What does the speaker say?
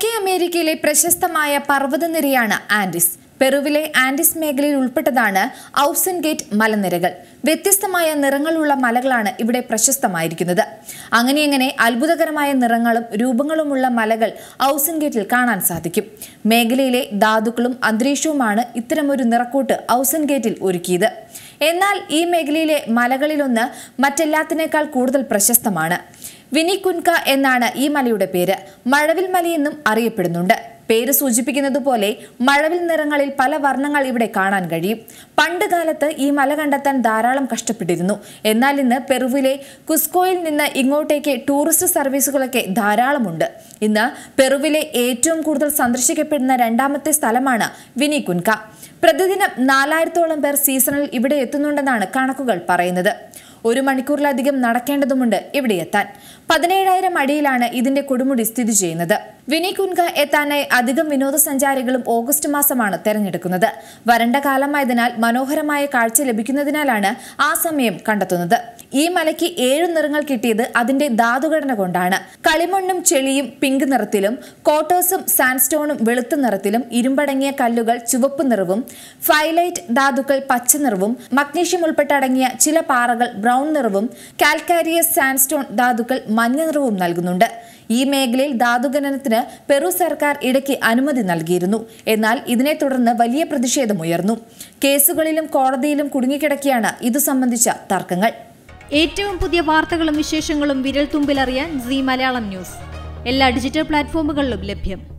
തെക്കേ അമേരിക്കയിലെ പ്രശസ്തമായ പർവ്വതനിരയാണ് ആൻഡിസ് പെറുവിലെ ആൻഡിസ് മേഖലയിൽ ഉൾപ്പെട്ടതാണ് ഔസൻഗേറ്റ് ഗേറ്റ് മലനിരകൾ വ്യത്യസ്തമായ നിറങ്ങളുള്ള മലകളാണ് ഇവിടെ പ്രശസ്തമായിരിക്കുന്നത് അങ്ങനെയങ്ങനെ അത്ഭുതകരമായ നിറങ്ങളും രൂപങ്ങളുമുള്ള മലകൾ ഔസൻഗേറ്റിൽ ഗേറ്റിൽ കാണാൻ സാധിക്കും മേഖലയിലെ ധാതുക്കളും അന്തരീക്ഷവുമാണ് ഇത്തരമൊരു നിറക്കൂട്ട് ഔസൻ ഗേറ്റിൽ ഒരുക്കിയത് എന്നാൽ ഈ മേഖലയിലെ മലകളിലൊന്ന് മറ്റെല്ലാത്തിനേക്കാൾ കൂടുതൽ പ്രശസ്തമാണ് വിനി എന്നാണ് ഈ മലയുടെ പേര് മഴവിൽ മലയെന്നും അറിയപ്പെടുന്നുണ്ട് പേര് സൂചിപ്പിക്കുന്നതുപോലെ മഴവിൽ നിറങ്ങളിൽ പല വർണ്ണങ്ങൾ ഇവിടെ കാണാൻ കഴിയും പണ്ട് കാലത്ത് ഈ മല കണ്ടെത്താൻ ധാരാളം കഷ്ടപ്പെട്ടിരുന്നു എന്നാൽ ഇന്ന് പെറുവിലെ കുസ്കോയിൽ നിന്ന് ഇങ്ങോട്ടേക്ക് ടൂറിസ്റ്റ് സർവീസുകളൊക്കെ ധാരാളമുണ്ട് ഇന്ന് പെറുവിലെ ഏറ്റവും കൂടുതൽ സന്ദർശിക്കപ്പെടുന്ന രണ്ടാമത്തെ സ്ഥലമാണ് വിനി പ്രതിദിനം നാലായിരത്തോളം പേർ സീസണിൽ ഇവിടെ എത്തുന്നുണ്ടെന്നാണ് കണക്കുകൾ പറയുന്നത് ഒരു മണിക്കൂറിലധികം നടക്കേണ്ടതുണ്ട് ഇവിടെയെത്താൻ പതിനേഴായിരം അടിയിലാണ് ഇതിന്റെ കൊടുമുടി സ്ഥിതി ചെയ്യുന്നത് വിനി കുൻക എത്താനായി അധികം വിനോദസഞ്ചാരികളും ഓഗസ്റ്റ് മാസമാണ് തെരഞ്ഞെടുക്കുന്നത് വരണ്ട കാലമായതിനാൽ മനോഹരമായ കാഴ്ച ലഭിക്കുന്നതിനാലാണ് ആ സമയം കണ്ടെത്തുന്നത് ഈ മലയ്ക്ക് ഏഴ് നിറങ്ങൾ കിട്ടിയത് അതിന്റെ ധാതുഘടന കൊണ്ടാണ് കളിമണ്ണും ചെളിയും പിങ്ക് നിറത്തിലും കോട്ടേഴ്സും സാൻഡ്സ്റ്റോണും വെളുത്ത നിറത്തിലും ഇരുമ്പടങ്ങിയ കല്ലുകൾ ചുവപ്പ് നിറവും ഫൈലൈറ്റ് ധാതുക്കൾ പച്ച നിറവും മഗ്നീഷ്യം ഉൾപ്പെട്ടടങ്ങിയ ചില പാറകൾ ബ്രൗൺ നിറവും കാൽക്കാരിയസ് സാൻഡ്സ്റ്റോൺ ധാതുക്കൾ മഞ്ഞ നിറവും നൽകുന്നുണ്ട് ഈ മേഖലയിൽ ധാതുഖനനത്തിന് പെറു സർക്കാർ ഇടയ്ക്ക് അനുമതി നൽകിയിരുന്നു എന്നാൽ ഇതിനെ തുടർന്ന് വലിയ പ്രതിഷേധമുയർന്നു കേസുകളിലും കോടതിയിലും കുടുങ്ങിക്കിടക്കിയാണ് ഇതു സംബന്ധിച്ച തർക്കങ്ങൾ ഏറ്റവും പുതിയ വാർത്തകളും വിശേഷങ്ങളും വിരൽ തുമ്പിലറിയാൻ സി മലയാളം ന്യൂസ് എല്ലാ ഡിജിറ്റൽ പ്ലാറ്റ്ഫോമുകളിലും ലഭ്യം